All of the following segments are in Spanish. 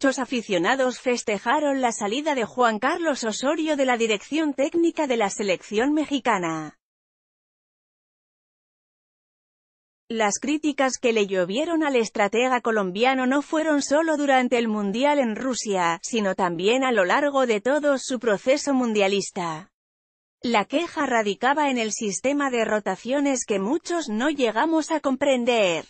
muchos aficionados festejaron la salida de Juan Carlos Osorio de la dirección técnica de la selección mexicana. Las críticas que le llovieron al estratega colombiano no fueron solo durante el Mundial en Rusia, sino también a lo largo de todo su proceso mundialista. La queja radicaba en el sistema de rotaciones que muchos no llegamos a comprender.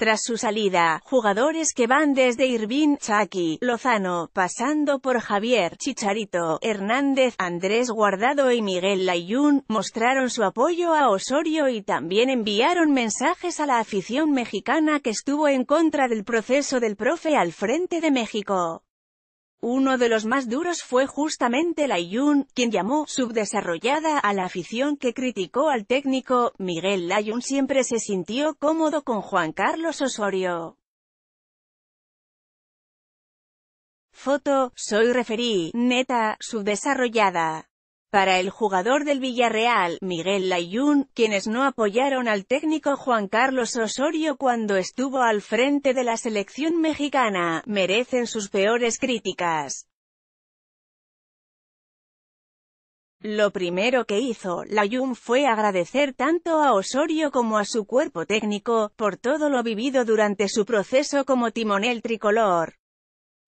Tras su salida, jugadores que van desde Irvin, Chucky, Lozano, pasando por Javier, Chicharito, Hernández, Andrés Guardado y Miguel Layún, mostraron su apoyo a Osorio y también enviaron mensajes a la afición mexicana que estuvo en contra del proceso del profe al frente de México. Uno de los más duros fue justamente Layun, quien llamó subdesarrollada a la afición que criticó al técnico. Miguel Layun siempre se sintió cómodo con Juan Carlos Osorio. Foto, soy referí, neta, subdesarrollada. Para el jugador del Villarreal, Miguel Layún, quienes no apoyaron al técnico Juan Carlos Osorio cuando estuvo al frente de la selección mexicana, merecen sus peores críticas. Lo primero que hizo Layún fue agradecer tanto a Osorio como a su cuerpo técnico, por todo lo vivido durante su proceso como timonel tricolor.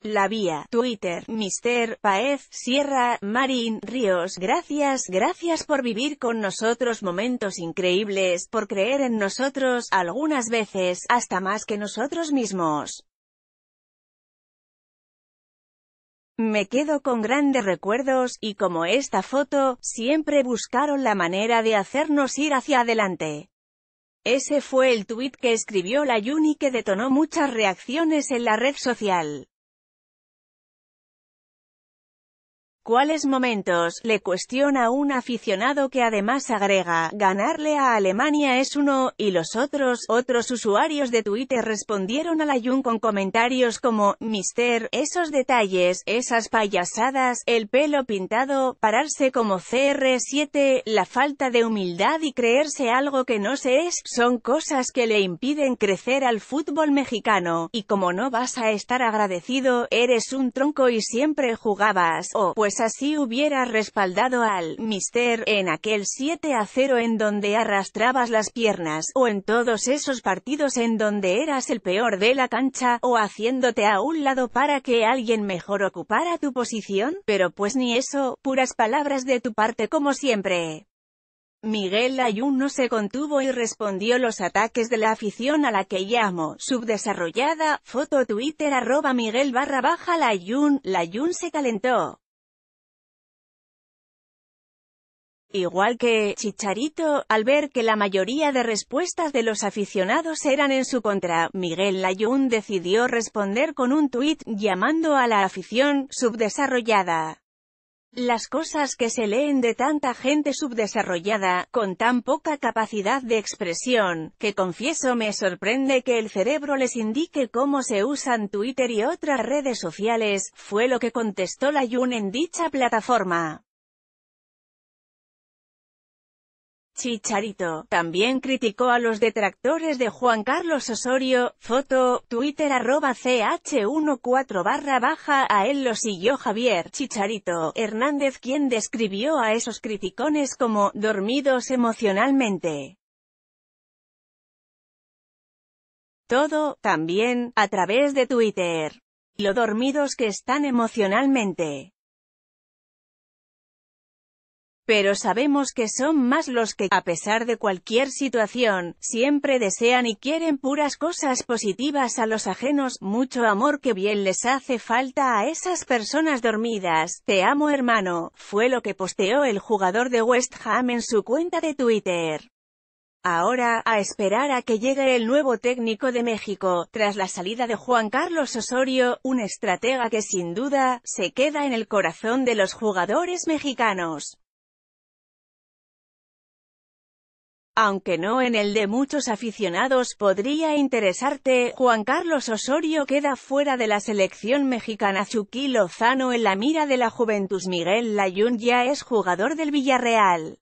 La vía, Twitter, Mr. Paez, Sierra, Marín, Ríos, gracias, gracias por vivir con nosotros momentos increíbles, por creer en nosotros, algunas veces, hasta más que nosotros mismos. Me quedo con grandes recuerdos, y como esta foto, siempre buscaron la manera de hacernos ir hacia adelante. Ese fue el tuit que escribió la Yuni que detonó muchas reacciones en la red social. iguales momentos, le cuestiona un aficionado que además agrega, ganarle a Alemania es uno, y los otros, otros usuarios de Twitter respondieron la Ayun con comentarios como, Mister, esos detalles, esas payasadas, el pelo pintado, pararse como CR7, la falta de humildad y creerse algo que no se es, son cosas que le impiden crecer al fútbol mexicano, y como no vas a estar agradecido, eres un tronco y siempre jugabas, o, oh, pues así hubiera respaldado al Mister en aquel 7 a 0 en donde arrastrabas las piernas, o en todos esos partidos en donde eras el peor de la cancha, o haciéndote a un lado para que alguien mejor ocupara tu posición, pero pues ni eso, puras palabras de tu parte como siempre. Miguel Ayun no se contuvo y respondió los ataques de la afición a la que llamo, subdesarrollada, foto twitter arroba Miguel barra baja la Layun se calentó. Igual que Chicharito, al ver que la mayoría de respuestas de los aficionados eran en su contra, Miguel Layún decidió responder con un tuit, llamando a la afición subdesarrollada. Las cosas que se leen de tanta gente subdesarrollada, con tan poca capacidad de expresión, que confieso me sorprende que el cerebro les indique cómo se usan Twitter y otras redes sociales, fue lo que contestó Layun en dicha plataforma. Chicharito. También criticó a los detractores de Juan Carlos Osorio. Foto, Twitter arroba ch14 barra baja a él lo siguió Javier Chicharito Hernández quien describió a esos criticones como «dormidos emocionalmente». Todo, también, a través de Twitter. Lo dormidos que están emocionalmente pero sabemos que son más los que, a pesar de cualquier situación, siempre desean y quieren puras cosas positivas a los ajenos, mucho amor que bien les hace falta a esas personas dormidas. Te amo hermano, fue lo que posteó el jugador de West Ham en su cuenta de Twitter. Ahora, a esperar a que llegue el nuevo técnico de México, tras la salida de Juan Carlos Osorio, un estratega que sin duda, se queda en el corazón de los jugadores mexicanos. aunque no en el de muchos aficionados, podría interesarte, Juan Carlos Osorio queda fuera de la selección mexicana Chucky Lozano en la mira de la Juventus Miguel Layún ya es jugador del Villarreal.